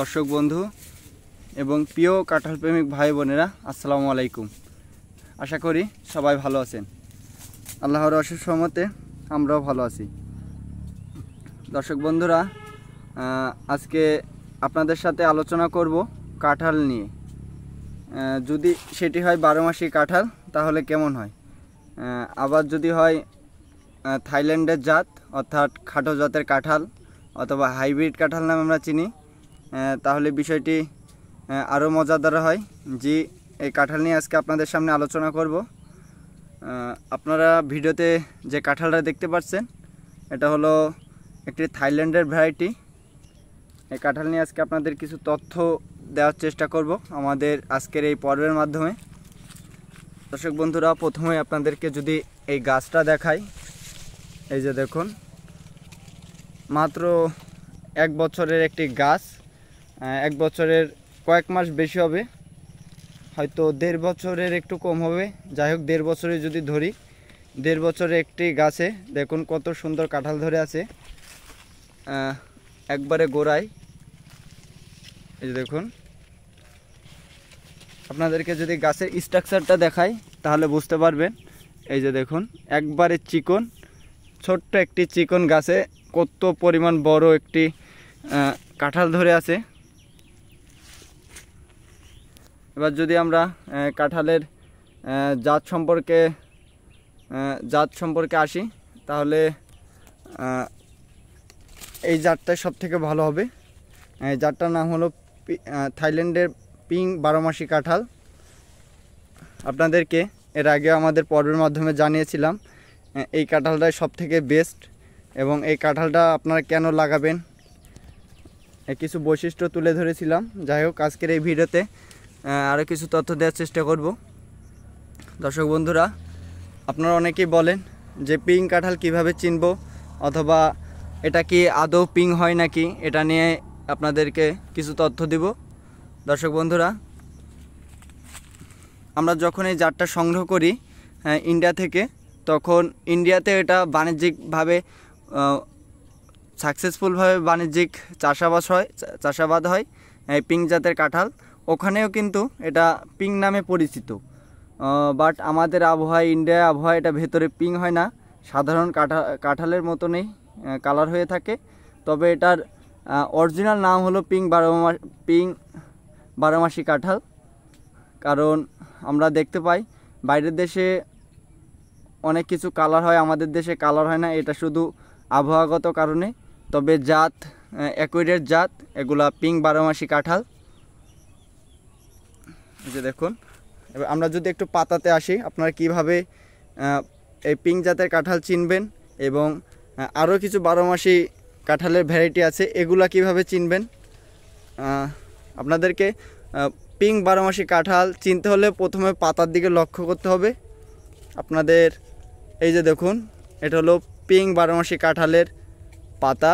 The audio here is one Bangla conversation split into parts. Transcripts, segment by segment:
দর্শক বন্ধু এবং প্রিয় কাঁঠাল প্রেমিক ভাই বোনেরা আসসালামু আলাইকুম আশা করি সবাই ভালো আছেন আল্লাহর অশেষ সহমতে আমরাও ভালো আছি দর্শক বন্ধুরা আজকে আপনাদের সাথে আলোচনা করব কাঁঠাল নিয়ে যদি সেটি হয় বারো মাসি কাঁঠাল তাহলে কেমন হয় আবার যদি হয় থাইল্যান্ডের জাত অর্থাৎ খাটো জাতের কাঁঠাল অথবা হাইব্রিড কাঁঠাল নামে আমরা চিনি তাহলে বিষয়টি আরও মজাদার হয় যে এই কাঁঠাল নিয়ে আজকে আপনাদের সামনে আলোচনা করব আপনারা ভিডিওতে যে কাঁঠালটা দেখতে পাচ্ছেন এটা হলো একটি থাইল্যান্ডের ভ্যারাইটি এই কাঁঠাল নিয়ে আজকে আপনাদের কিছু তথ্য দেওয়ার চেষ্টা করব আমাদের আজকের এই পর্বের মাধ্যমে দর্শক বন্ধুরা প্রথমে আপনাদেরকে যদি এই গাছটা দেখাই এই যে দেখুন মাত্র এক বছরের একটি গাছ এক বছরের কয়েক মাস বেশি হবে হয়তো দেড় বছরের একটু কম হবে যাই হোক দেড় বছরে যদি ধরি দেড় বছরে একটি গাছে দেখুন কত সুন্দর কাঁঠাল ধরে আছে একবারে গোড়ায় এই যে দেখুন আপনাদেরকে যদি গাছের স্ট্রাকচারটা দেখাই তাহলে বুঝতে পারবেন এই যে দেখুন একবারে চিকন ছোট্ট একটি চিকন গাছে কত পরিমাণ বড় একটি কাঁঠাল ধরে আছে এবার যদি আমরা কাঁঠালের জাত সম্পর্কে জাত সম্পর্কে আসি তাহলে এই জাতটাই সব থেকে ভালো হবে জাতটার নাম হলো থাইল্যান্ডের পিং বারোমাসি কাঁঠাল আপনাদেরকে এর আগে আমাদের পর্বের মাধ্যমে জানিয়েছিলাম এই কাঁঠালটাই সব থেকে বেস্ট এবং এই কাঁঠালটা আপনারা কেন লাগাবেন কিছু বৈশিষ্ট্য তুলে ধরেছিলাম যাই হোক আজকের এই ভিডিওতে আরও কিছু তথ্য দেওয়ার চেষ্টা করব দর্শক বন্ধুরা আপনারা অনেকেই বলেন যে পিং কাঁঠাল কিভাবে চিনব অথবা এটা কি আদৌ পিং হয় নাকি এটা নিয়ে আপনাদেরকে কিছু তথ্য দিব দর্শক বন্ধুরা আমরা যখন এই জারটা সংগ্রহ করি হ্যাঁ, ইন্ডিয়া থেকে তখন ইন্ডিয়াতে এটা বাণিজ্যিকভাবে সাকসেসফুলভাবে বাণিজ্যিক চাষাবাস হয় চাষাবাদ হয় এই পিং জাতের কাঁঠাল ওখানেও কিন্তু এটা পিং নামে পরিচিত বাট আমাদের আবহাওয়া ইন্ডিয়া আবহাওয়া এটা ভেতরে পিং হয় না সাধারণ কাঁঠা কাঁঠালের মতনই কালার হয়ে থাকে তবে এটার অরিজিনাল নাম হলো পিং বারো পিং বারোমাসি কাঁঠাল কারণ আমরা দেখতে পাই বাইরের দেশে অনেক কিছু কালার হয় আমাদের দেশে কালার হয় না এটা শুধু আবহাওয়াগত কারণে তবে জাত অ্যাকুইডের জাত এগুলা পিং বারোমাসি কাঁঠাল যে দেখুন এবার আমরা যদি একটু পাতাতে আসি আপনারা কিভাবে এই পিং জাতের কাঁঠাল চিনবেন এবং আরও কিছু বারোমাসি কাঁঠালের ভ্যারাইটি আছে এগুলা কিভাবে চিনবেন আপনাদেরকে পিং বারোমাসি কাঁঠাল চিনতে হলে প্রথমে পাতার দিকে লক্ষ্য করতে হবে আপনাদের এই যে দেখুন এটা হলো পিং বারোমাসি কাঁঠালের পাতা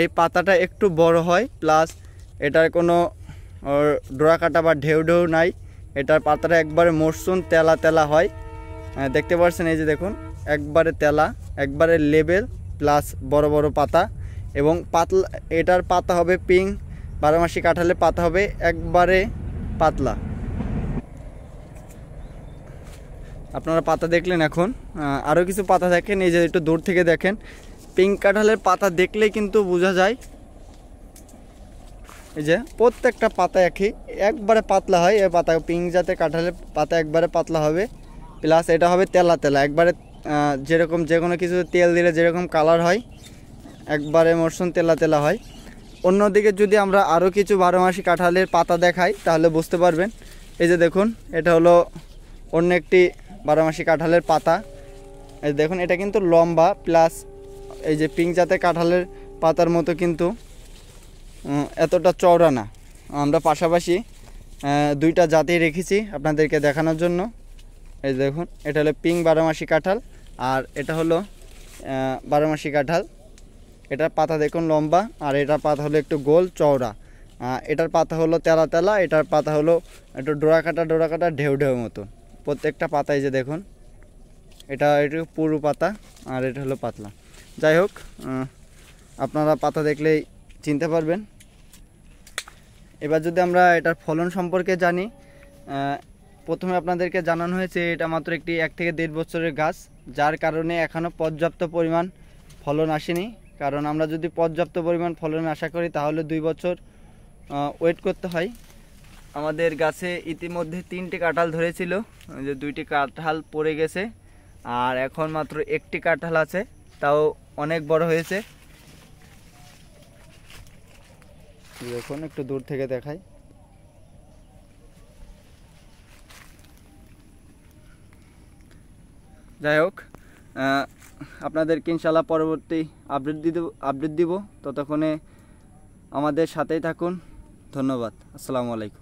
এই পাতাটা একটু বড় হয় প্লাস এটার কোনো ওর ডোরা কাটা বা ঢেউ ঢেউ নাই এটার পাতাটা একবারে মরসুন তেলা তেলা হয় দেখতে পাচ্ছেন এই যে দেখুন একবারে তেলা একবারে লেবেল প্লাস বড় বড় পাতা এবং পাতলা এটার পাতা হবে পিং বারোমাসি কাঁঠালে পাতা হবে একবারে পাতলা আপনারা পাতা দেখলেন এখন আরও কিছু পাতা দেখেন এই যে একটু দূর থেকে দেখেন পিঙ্ক কাঁঠালের পাতা দেখলেই কিন্তু বোঝা যায় এই যে প্রত্যেকটা পাতা একই একবারে পাতলা হয় এ পাতা পিঙ্ক জাতের কাঁঠালের পাতা একবারে পাতলা হবে প্লাস এটা হবে তেলা তেলা একবারে যেরকম যে কোনো কিছু তেল দিলে যেরকম কালার হয় একবারে মরশুম তেলা তেলা হয় অন্যদিকে যদি আমরা আরও কিছু বারো মাসি কাঁঠালের পাতা দেখাই তাহলে বুঝতে পারবেন এই যে দেখুন এটা হলো অন্য একটি বারো মাসি কাঁঠালের পাতা এই দেখুন এটা কিন্তু লম্বা প্লাস এই যে পিঙ্ক জাতের কাঁঠালের পাতার মতো কিন্তু এতটা চওড়া না আমরা পাশাপাশি দুইটা জাতি রেখেছি আপনাদেরকে দেখানোর জন্য এই দেখুন এটা হলো পিং বারোমাসি কাঁঠাল আর এটা হলো বারোমাসি কাঁঠাল এটার পাতা দেখুন লম্বা আর এটার পাতা হলো একটু গোল চওড়া এটার পাতা হলো তেলা তেলা এটার পাতা হলো একটু ডোরা কাটা ডোরা কাটা ঢেউ ঢেউ মতো প্রত্যেকটা পাতায় যে দেখুন এটা একটু পুরু পাতা আর এটা হলো পাতলা যাই হোক আপনারা পাতা দেখলেই চিনতে পারবেন এবার যদি আমরা এটার ফলন সম্পর্কে জানি প্রথমে আপনাদেরকে জানানো হয়েছে এটা মাত্র একটি এক থেকে দেড় বছরের গাছ যার কারণে এখনও পর্যাপ্ত পরিমাণ ফলন আসেনি কারণ আমরা যদি পর্যাপ্ত পরিমাণ ফলন আশা করি তাহলে দুই বছর ওয়েট করতে হয় আমাদের গাছে ইতিমধ্যে তিনটি কাঁঠাল ধরেছিল যে দুইটি কাঁঠাল পড়ে গেছে আর এখন মাত্র একটি কাঁঠাল আছে তাও অনেক বড় হয়েছে দেখুন একটু দূর থেকে দেখাই যাই হোক আপনাদেরকে ইনশাল্লাহ পরবর্তী আপডেট দিব আপডেট দিব ততক্ষণে আমাদের সাথেই থাকুন ধন্যবাদ আসসালামু আলাইকুম